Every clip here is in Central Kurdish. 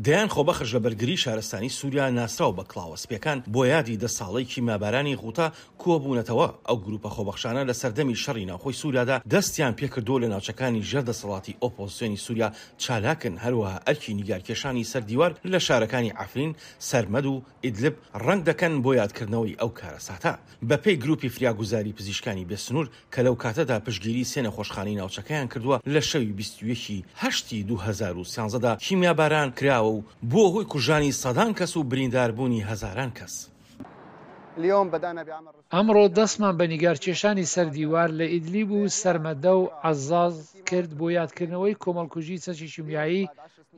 دەیان خۆبەخش لە بەرگری شارستانی سووریا ناسرااو بە کلاوەسپیەکان بۆ یادی دە ساڵێکی مابارانی غوتا کۆبوونەتەوە ئەو گروپە خۆبەخشانە لە سەردەمی شەڕی ناوخۆی سووریادا دەستیان پێکردو لە ناوچەکانی ژێردەسەڵاتی ئۆپۆزیۆنی سووریا چالاکن هەروەها ئەرکی نیگارکێشانی سەردیوار لە شارەکانی ئافرین سەرمەد و ئیدلب ڕنگ دەکەن بۆ یادکردنەوەی ئەو کارەساتە بەپی گروپی فریاگوزاری پزیشکانی بێسنوور کە لەو کاتەدا پشگیری سێنە خۆشخانی ناوچەکەیان کردووە لە شەوی 21 هشتی 2013دا کیمیاباران کراوە کراوە و بووە هۆی کوژانی سەدان کەس و برینداربوونی هەزاران کەس. ئەمڕۆ دەستمان بە نیگارکێشانی سەردیوار لە ئیدلی بوو سەرمەدە و ئازاز کرد بۆ یادکردنەوەی کۆمەڵکوژی چەچی شمیایی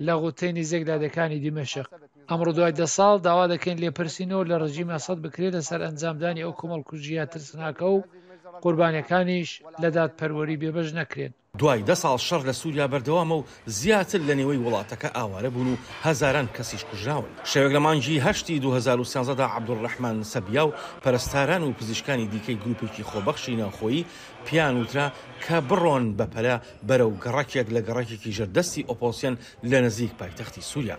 لە غوتێنی زێکدادەکانی دیمەشق ئەمڕۆ دوای دە ساڵ داوا دەکەین لێپرسینەوە لە ڕژیمە سەد بکرێت لە سەر ئەنجامدانی ئەو کۆمەڵکوژیە ترسناکە و قوربانەکانیش لەداد پەروەری بێبەش نەکرێن دوای دە ساڵ شەڕ لە سووریا بەردەوامە و زیاتر لە نێوەی وڵاتەکە ئاوارە بوون و هەزاران کەسیش کوژراون شەوێک لە مانجی هەشتی 2013دا عبدوڕەحمان سەبیا و پەرستاران و پزیشکانی دیکەی گروپێکی خۆبەخشی ناخۆیی پیان وترا کە بڕۆن بەپەلا بەرەو گەڕکێک لە گەڕێکێکی ژەردەستی ئۆپۆسیەن لە نزیک پایتەختی سووریا.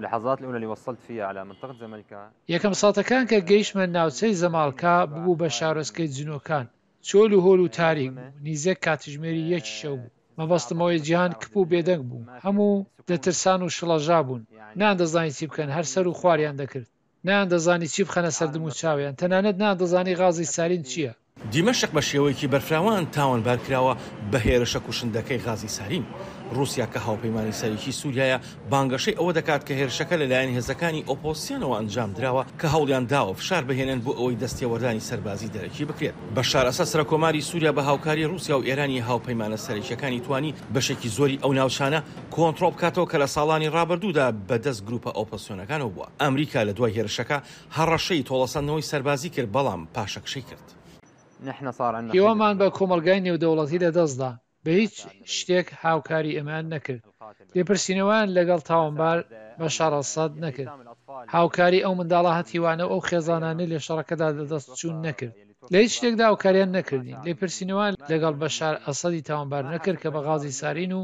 لحظات الأولى اللي وصلت فيها على منطقة زملكا يكم ساتكان كجيش من ناوتسي زمالكا بو بشارسكي جنوكان چۆل و هۆل و تاریک نیزە کاتژمێری یەکی شەو بوو مەبەستمەوەی جیهان کپ و بێدەنگ بوو هەموو دەترسان و شڵەژا بوون نان دەزانی چی بکەن هەر سەر و خواریان دەکرد نان دەزانی چی بخەنە سەردم و چاویان تەنانەت نان دەزانی غازی سارین چییە دیمەشق بە شێوەیەکی بەرفراوان تاوان بارکراوە بە هێرشە کوشندەکەی غازی سارین رووسیا کە هاوپەیمانی سەرەکی سووریایە بانگەشەی ئەوە دەکات کە هێرشەکە لەلایەن هێزەکانی ئۆپۆسیانەوە ئەنجام درراوە کە هەوڵیان داوە فشار بهێنن بۆ ئەوەی دەستێوەردانی سەربازی دەرەکی بکرێت بە شارەسە سرەکۆماری سووریا بە هاوکاری رووسیا و ئێرانی هاوپەیمانە سەرکیەکانی توانی بەشێکی زۆری ئەو ناوچانە کۆنتۆ بکاتەوە کە لە ساڵانی ڕابردوودا بەدەست گروپە ئۆپۆسیۆنەکانەوە بووە ئەمریکا لە دوای هێرشەکە هەڕەشەی تۆڵەسەندنەوەی سەربازی کرد بەڵام پاشەکشەی کرد. نحنا صار عنا هیوامان بە کۆمەلگای نێودەوڵەتی لە دەستدا بە هیچ شتێک هاوکاری ئەمان نەکرد لێپرسینەوەیان لەگەڵ تاوانبار بە شارەسەد نەکرد هاوکاری ئەو منداڵە هەتیوانە ئەو خێزانانی لە شەڕەکەدا لەدەست چوون نەکرد لە هیچ شتێکدا ئەوکاریان نەکردین لێپرسینەوەان لەگەڵ بەشار ئەسەدی تاوانبار نەکرد کە بە غازی سارین و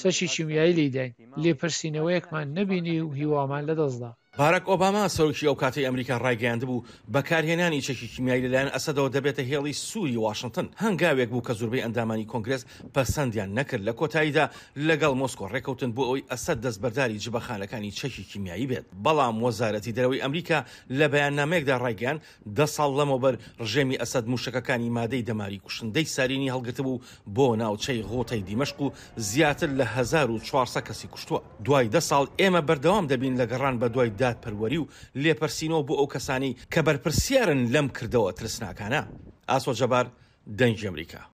چەشی شیمیایی لیداین لێپرسینەوەیەکمان نبینی و هیوامان لەدەستدا بارەک ئۆباما سەرکی ئەو کاتی ئەمریکا ڕایگەاند بوو بەکارهێنانی چەکی کیمیایی لەلایەن ئەسەدەوە دەبێتە هێڵی سووری واشنگتن هەنگاوێک بوو کە زوربەی ئەندامانی کۆنگرس پەسەندیان نەکرد لە کۆتاییدا لەگەڵ مۆسکۆ ڕێکەوتن بۆ ئەوی ئەسەد دەستبەرداری جبەخانەکانی چەکی کیمیایی بێت بەڵام وەزارەتی دەرەوەی ئەمریکا لە بەیاننامەیەکدا ڕایگەان دە ساڵ لەمەوبەر ڕژێمی ئەسەد موشکەکانی مادەی دەماری کوشندەی سارینی هەڵگرت بوو بۆ ناوچەی غۆتەی دیمەشق و زیاتر لە 1400 کەسی کوشتووە دوای دە ساڵ ئێمە بەردەوام دەبین لە گەڕان بە دوای دادپەروەری و لێپەرسینەوە بۆ ئەو کەسانی کە بەرپرسیارن لەم کردەوە ترسناکانە ئاسۆ جەبار دەنج ئەمریکا